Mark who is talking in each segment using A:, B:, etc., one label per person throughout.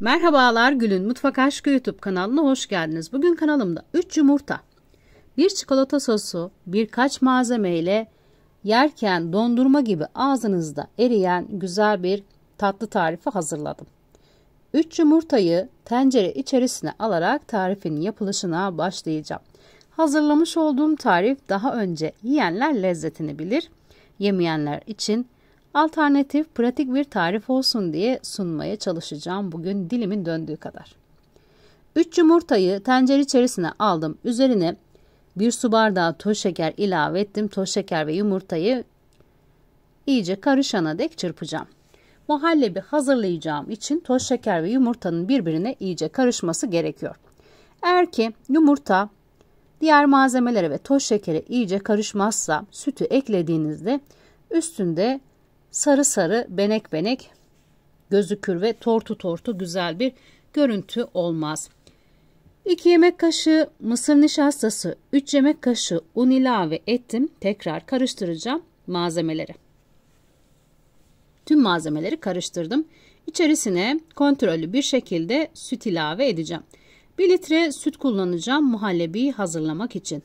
A: Merhabalar Gül'ün Mutfak Aşkı YouTube kanalına hoş geldiniz. Bugün kanalımda 3 yumurta, 1 çikolata sosu, birkaç malzeme ile yerken dondurma gibi ağzınızda eriyen güzel bir tatlı tarifi hazırladım. 3 yumurtayı tencere içerisine alarak tarifin yapılışına başlayacağım. Hazırlamış olduğum tarif daha önce yiyenler lezzetini bilir, yemeyenler için alternatif, pratik bir tarif olsun diye sunmaya çalışacağım bugün dilimin döndüğü kadar. 3 yumurtayı tencere içerisine aldım. Üzerine 1 su bardağı toz şeker ilave ettim. Toz şeker ve yumurtayı iyice karışana dek çırpacağım. Muhallebi hazırlayacağım için toz şeker ve yumurtanın birbirine iyice karışması gerekiyor. Eğer ki yumurta diğer malzemelere ve toz şekere iyice karışmazsa sütü eklediğinizde üstünde sarı sarı benek benek gözükür ve tortu tortu güzel bir görüntü olmaz. 2 yemek kaşığı mısır nişastası, 3 yemek kaşığı un ilave ettim. Tekrar karıştıracağım malzemeleri. Tüm malzemeleri karıştırdım. İçerisine kontrollü bir şekilde süt ilave edeceğim. 1 litre süt kullanacağım muhallebiyi hazırlamak için.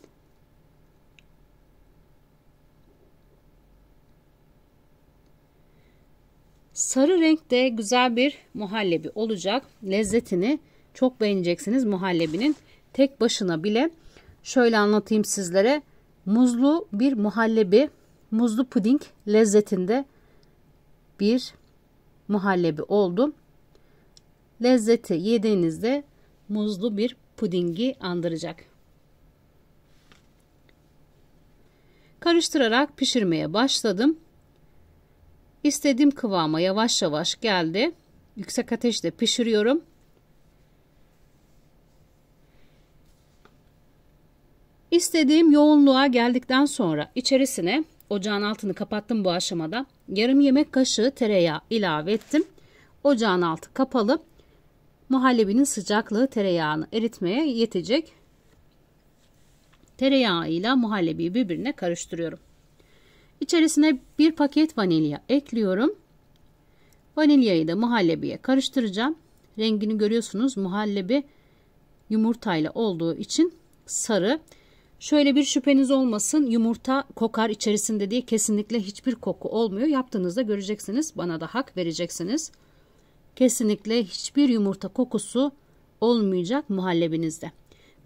A: Sarı renk de güzel bir muhallebi olacak. Lezzetini çok beğeneceksiniz muhallebinin. Tek başına bile şöyle anlatayım sizlere. Muzlu bir muhallebi, muzlu puding lezzetinde bir muhallebi oldu. Lezzeti yediğinizde muzlu bir pudingi andıracak. Karıştırarak pişirmeye başladım. İstediğim kıvama yavaş yavaş geldi. Yüksek ateşte pişiriyorum. İstediğim yoğunluğa geldikten sonra içerisine ocağın altını kapattım bu aşamada. Yarım yemek kaşığı tereyağı ilave ettim. Ocağın altı kapalı. Muhallebinin sıcaklığı tereyağını eritmeye yetecek. ile muhallebiyi birbirine karıştırıyorum. İçerisine bir paket vanilya ekliyorum. Vanilyayı da muhallebiye karıştıracağım. Rengini görüyorsunuz. Muhallebi yumurtayla olduğu için sarı. Şöyle bir şüpheniz olmasın yumurta kokar içerisinde diye kesinlikle hiçbir koku olmuyor. Yaptığınızda göreceksiniz bana da hak vereceksiniz. Kesinlikle hiçbir yumurta kokusu olmayacak muhallebinizde.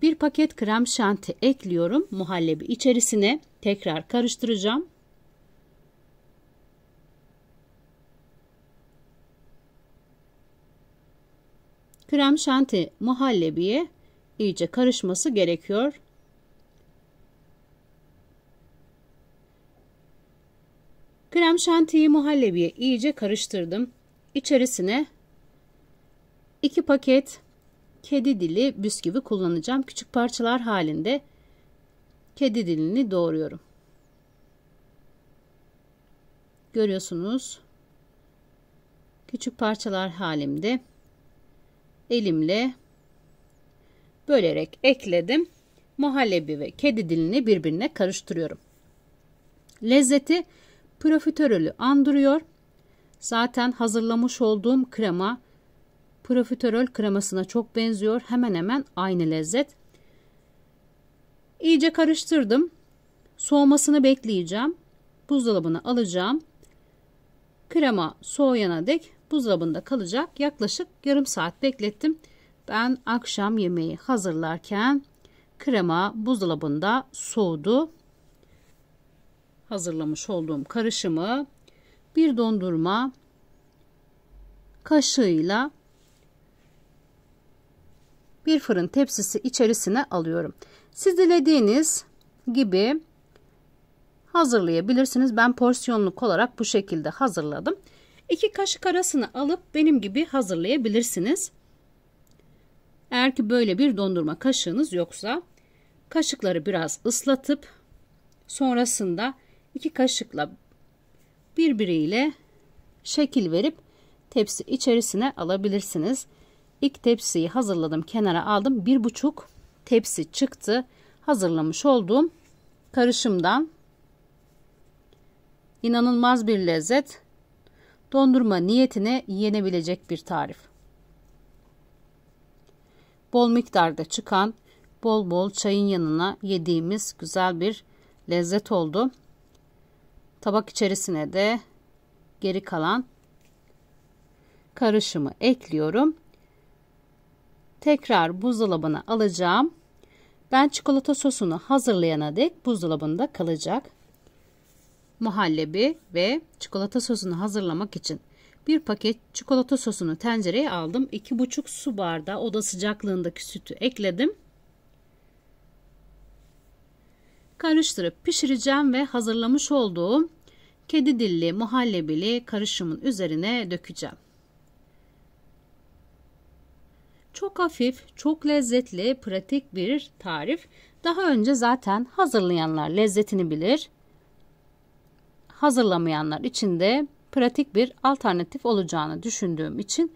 A: Bir paket krem şanti ekliyorum muhallebi içerisine tekrar karıştıracağım. Krem şanti muhallebiye iyice karışması gerekiyor. Krem şantiyi muhallebiye iyice karıştırdım. İçerisine 2 paket kedi dili bisküvi kullanacağım. Küçük parçalar halinde kedi dilini doğruyorum. Görüyorsunuz. Küçük parçalar halimde elimle bölerek ekledim. Muhallebi ve kedi dilini birbirine karıştırıyorum. Lezzeti profiterolü andırıyor. Zaten hazırlamış olduğum krema profiterol kremasına çok benziyor. Hemen hemen aynı lezzet. İyice karıştırdım. Soğumasını bekleyeceğim. Buzdolabına alacağım. Krema soğuyana dek buzdolabında kalacak. Yaklaşık yarım saat beklettim. Ben akşam yemeği hazırlarken krema buzdolabında soğudu. Hazırlamış olduğum karışımı bir dondurma kaşığıyla bir fırın tepsisi içerisine alıyorum. Siz dilediğiniz gibi hazırlayabilirsiniz. Ben porsiyonluk olarak bu şekilde hazırladım. İki kaşık arasını alıp benim gibi hazırlayabilirsiniz. Eğer ki böyle bir dondurma kaşığınız yoksa kaşıkları biraz ıslatıp sonrasında iki kaşıkla birbiriyle şekil verip tepsi içerisine alabilirsiniz. İlk tepsiyi hazırladım kenara aldım. Bir buçuk tepsi çıktı. Hazırlamış olduğum karışımdan inanılmaz bir lezzet dondurma niyetine yenebilecek bir tarif. Bol miktarda çıkan, bol bol çayın yanına yediğimiz güzel bir lezzet oldu. Tabak içerisine de geri kalan karışımı ekliyorum. Tekrar buzdolabına alacağım. Ben çikolata sosunu hazırlayana dek buzdolabında kalacak muhallebi ve çikolata sosunu hazırlamak için bir paket çikolata sosunu tencereye aldım. 2,5 su bardağı oda sıcaklığındaki sütü ekledim. Karıştırıp pişireceğim ve hazırlamış olduğum kedi dilli muhallebili karışımın üzerine dökeceğim. Çok hafif, çok lezzetli, pratik bir tarif. Daha önce zaten hazırlayanlar lezzetini bilir hazırlamayanlar için de pratik bir alternatif olacağını düşündüğüm için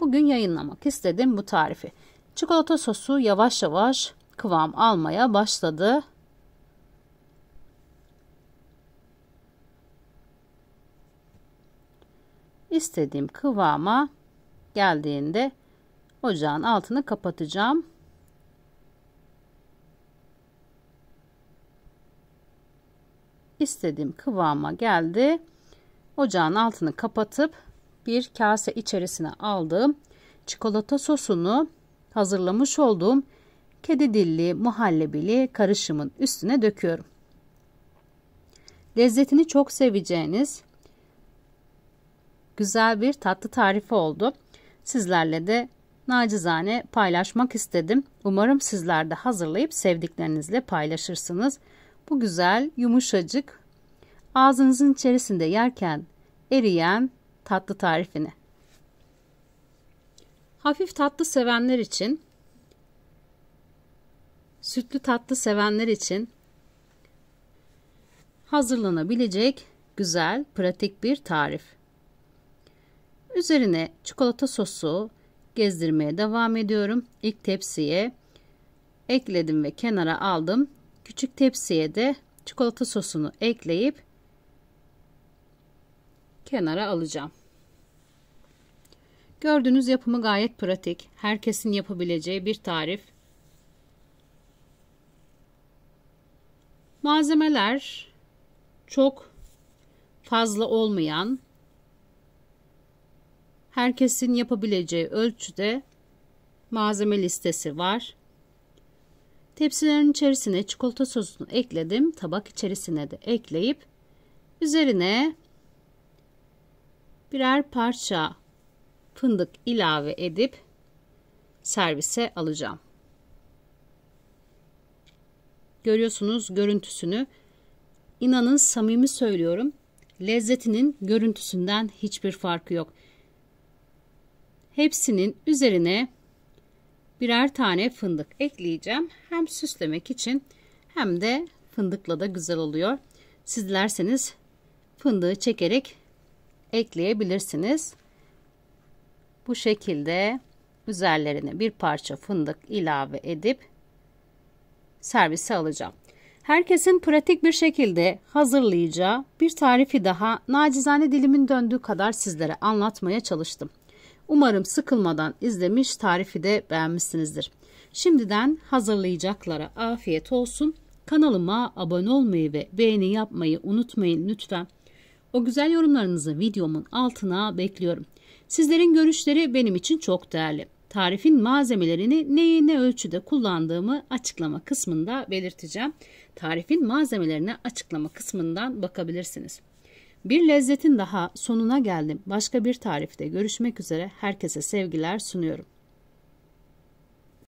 A: bugün yayınlamak istedim bu tarifi. Çikolata sosu yavaş yavaş kıvam almaya başladı. İstediğim kıvama geldiğinde ocağın altını kapatacağım. istediğim kıvama geldi. Ocağın altını kapatıp bir kase içerisine aldığım çikolata sosunu hazırlamış olduğum kedi dilli muhallebili karışımın üstüne döküyorum. Lezzetini çok seveceğiniz güzel bir tatlı tarifi oldu. Sizlerle de nacizane paylaşmak istedim. Umarım sizler de hazırlayıp sevdiklerinizle paylaşırsınız. Bu güzel, yumuşacık, ağzınızın içerisinde yerken eriyen tatlı tarifini. Hafif tatlı sevenler için, sütlü tatlı sevenler için hazırlanabilecek güzel, pratik bir tarif. Üzerine çikolata sosu gezdirmeye devam ediyorum. İlk tepsiye ekledim ve kenara aldım. Küçük tepsiye de çikolata sosunu ekleyip kenara alacağım. Gördüğünüz yapımı gayet pratik. Herkesin yapabileceği bir tarif. Malzemeler çok fazla olmayan, herkesin yapabileceği ölçüde malzeme listesi var. Tepsilerin içerisine çikolata sosunu ekledim. Tabak içerisine de ekleyip üzerine birer parça fındık ilave edip servise alacağım. Görüyorsunuz görüntüsünü. İnanın samimi söylüyorum. Lezzetinin görüntüsünden hiçbir farkı yok. Hepsinin üzerine birer tane fındık ekleyeceğim. Hem süslemek için hem de fındıkla da güzel oluyor. Siz dilerseniz fındığı çekerek ekleyebilirsiniz. Bu şekilde üzerlerine bir parça fındık ilave edip servise alacağım. Herkesin pratik bir şekilde hazırlayacağı bir tarifi daha nacizane dilimin döndüğü kadar sizlere anlatmaya çalıştım. Umarım sıkılmadan izlemiş tarifi de beğenmişsinizdir. Şimdiden hazırlayacaklara afiyet olsun. Kanalıma abone olmayı ve beğeni yapmayı unutmayın lütfen. O güzel yorumlarınızı videomun altına bekliyorum. Sizlerin görüşleri benim için çok değerli. Tarifin malzemelerini neye ne ölçüde kullandığımı açıklama kısmında belirteceğim. Tarifin malzemelerine açıklama kısmından bakabilirsiniz. Bir lezzetin daha sonuna geldim. Başka bir tarifte görüşmek üzere herkese sevgiler sunuyorum.